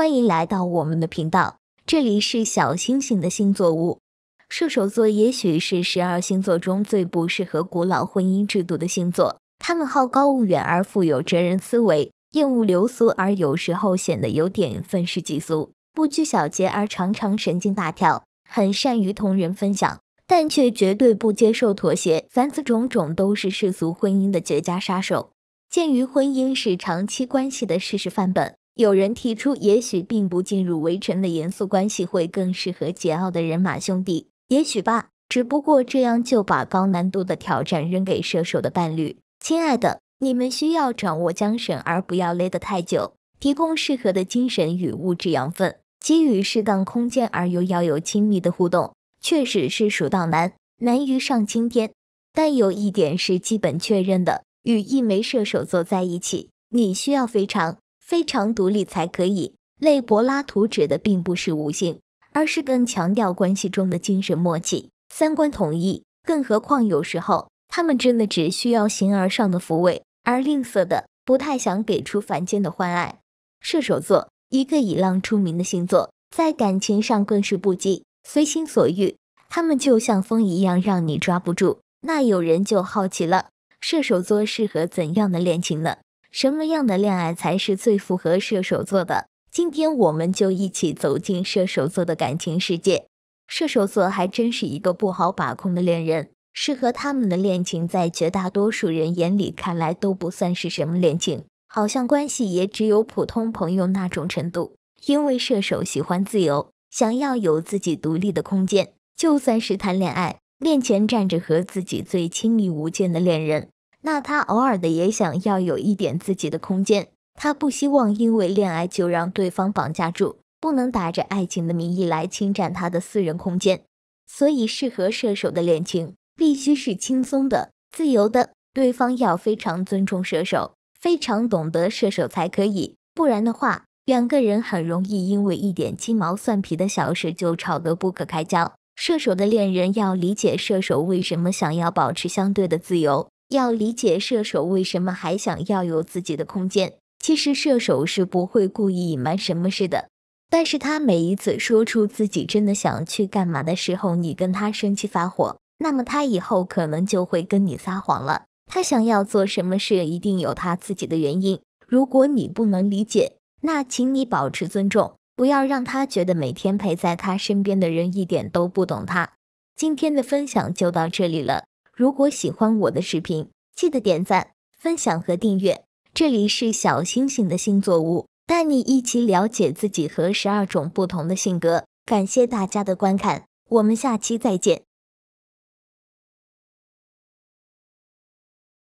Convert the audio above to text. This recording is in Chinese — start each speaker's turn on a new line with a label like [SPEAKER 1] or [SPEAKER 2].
[SPEAKER 1] 欢迎来到我们的频道，这里是小星星的星座屋。射手座也许是十二星座中最不适合古老婚姻制度的星座。他们好高骛远而富有哲人思维，厌恶流俗而有时候显得有点愤世嫉俗，不拘小节而常常神经大条，很善于同人分享，但却绝对不接受妥协。凡此种种都是世俗婚姻的绝佳杀手。鉴于婚姻是长期关系的事实范本。有人提出，也许并不进入围城的严肃关系会更适合桀骜的人马兄弟。也许吧，只不过这样就把高难度的挑战扔给射手的伴侣。亲爱的，你们需要掌握缰绳，而不要勒得太久，提供适合的精神与物质养分，给予适当空间，而又要有亲密的互动。确实是蜀道难，难于上青天。但有一点是基本确认的：与一枚射手座在一起，你需要非常。非常独立才可以。类柏拉图指的并不是无性，而是更强调关系中的精神默契、三观统一。更何况有时候他们真的只需要形而上的抚慰，而吝啬的不太想给出凡间的欢爱。射手座，一个以浪出名的星座，在感情上更是不羁、随心所欲。他们就像风一样，让你抓不住。那有人就好奇了，射手座适合怎样的恋情呢？什么样的恋爱才是最符合射手座的？今天我们就一起走进射手座的感情世界。射手座还真是一个不好把控的恋人，适合他们的恋情，在绝大多数人眼里看来都不算是什么恋情，好像关系也只有普通朋友那种程度。因为射手喜欢自由，想要有自己独立的空间，就算是谈恋爱，面前站着和自己最亲密无间的恋人。那他偶尔的也想要有一点自己的空间，他不希望因为恋爱就让对方绑架住，不能打着爱情的名义来侵占他的私人空间。所以，适合射手的恋情必须是轻松的、自由的，对方要非常尊重射手，非常懂得射手才可以。不然的话，两个人很容易因为一点鸡毛蒜皮的小事就吵得不可开交。射手的恋人要理解射手为什么想要保持相对的自由。要理解射手为什么还想要有自己的空间，其实射手是不会故意隐瞒什么事的。但是他每一次说出自己真的想去干嘛的时候，你跟他生气发火，那么他以后可能就会跟你撒谎了。他想要做什么事，一定有他自己的原因。如果你不能理解，那请你保持尊重，不要让他觉得每天陪在他身边的人一点都不懂他。今天的分享就到这里了。如果喜欢我的视频，记得点赞、分享和订阅。这里是小星星的星座屋，带你一起了解自己和十二种不同的性格。感谢大家的观看，我们下期再见。